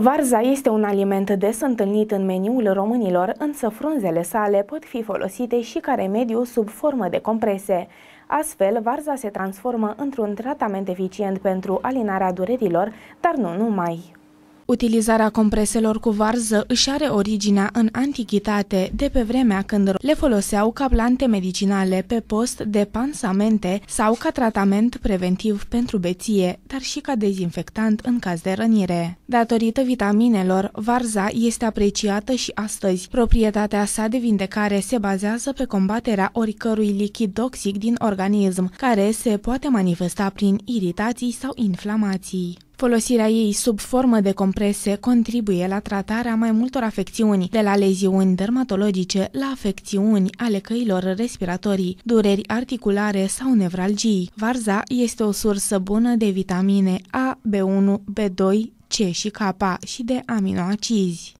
Varza este un aliment des întâlnit în meniul românilor, însă frunzele sale pot fi folosite și ca remediu sub formă de comprese. Astfel, varza se transformă într-un tratament eficient pentru alinarea durerilor, dar nu numai. Utilizarea compreselor cu varză își are originea în antichitate, de pe vremea când le foloseau ca plante medicinale pe post de pansamente sau ca tratament preventiv pentru beție, dar și ca dezinfectant în caz de rănire. Datorită vitaminelor, varza este apreciată și astăzi. Proprietatea sa de vindecare se bazează pe combaterea oricărui lichid toxic din organism, care se poate manifesta prin iritații sau inflamații. Folosirea ei sub formă de comprese contribuie la tratarea mai multor afecțiuni, de la leziuni dermatologice la afecțiuni ale căilor respiratorii, dureri articulare sau nevralgii. Varza este o sursă bună de vitamine A, B1, B2, C și K și de aminoacizi.